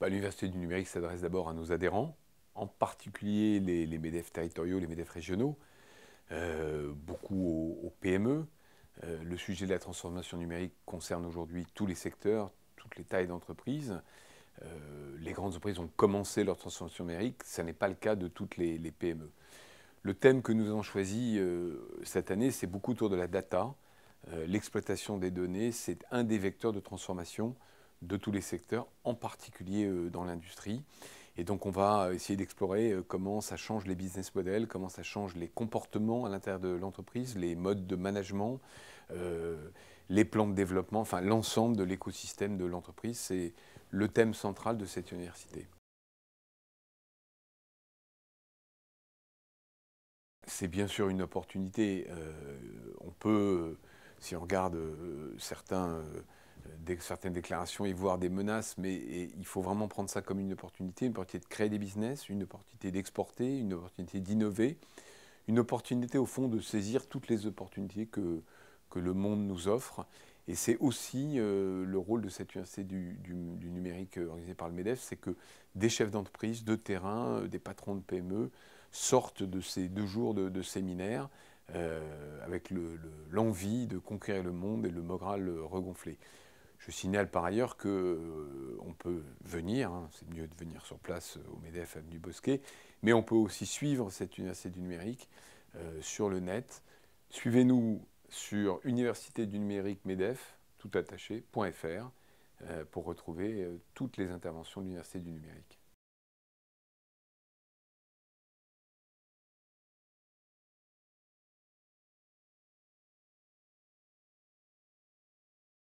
Bah, l'université du numérique s'adresse d'abord à nos adhérents, en particulier les, MEDEF territoriaux, les MEDEF régionaux, euh, beaucoup aux, PME. Euh, le sujet de la transformation numérique concerne aujourd'hui tous les secteurs, toutes les tailles d'entreprises. Euh, les grandes entreprises ont commencé leur transformation numérique, ce n'est pas le cas de toutes les, les, PME. Le thème que nous avons choisi cette année, c'est beaucoup autour de la data. L'exploitation des données, c'est un des vecteurs de transformation de tous les secteurs, en particulier euh, dans l'industrie. Et donc on va euh, essayer d'explorer euh, comment ça change les business models, comment ça change les comportements à l'intérieur de l'entreprise, les modes de management, les plans de développement, enfin l'ensemble de l'écosystème de l'entreprise. C'est le thème central de cette université. C'est bien sûr une opportunité. on peut, si on regarde certains certaines déclarations et voire des menaces, mais il faut vraiment prendre ça comme une opportunité, une opportunité de créer des business, une opportunité d'exporter, une opportunité d'innover, une opportunité au fond de saisir toutes les opportunités que, le monde nous offre. Et c'est aussi euh, le rôle de cette université du, numérique euh, organisée par le MEDEF, c'est que des chefs d'entreprise, de terrain, euh, des patrons de PME sortent de ces deux jours de, séminaire avec l'envie de conquérir le monde et le moral regonflé. Je signale par ailleurs que euh, on peut venir, hein, c'est mieux de venir sur place euh, au MEDEF Avenue Bosquet, mais on peut aussi suivre cette université du numérique euh, sur le net. Suivez-nous sur université du numérique MEDEF, tout pour retrouver toutes les interventions de l'université du numérique.